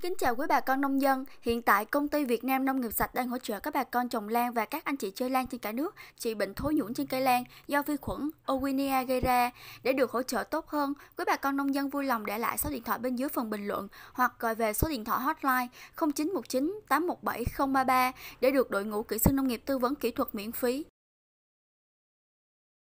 Kính chào quý bà con nông dân. Hiện tại công ty Việt Nam Nông nghiệp sạch đang hỗ trợ các bà con trồng lan và các anh chị chơi lan trên cả nước trị bệnh thối nhũn trên cây lan do vi khuẩn Owinia gây ra. Để được hỗ trợ tốt hơn, quý bà con nông dân vui lòng để lại số điện thoại bên dưới phần bình luận hoặc gọi về số điện thoại hotline 0919 817 033 để được đội ngũ kỹ sư nông nghiệp tư vấn kỹ thuật miễn phí.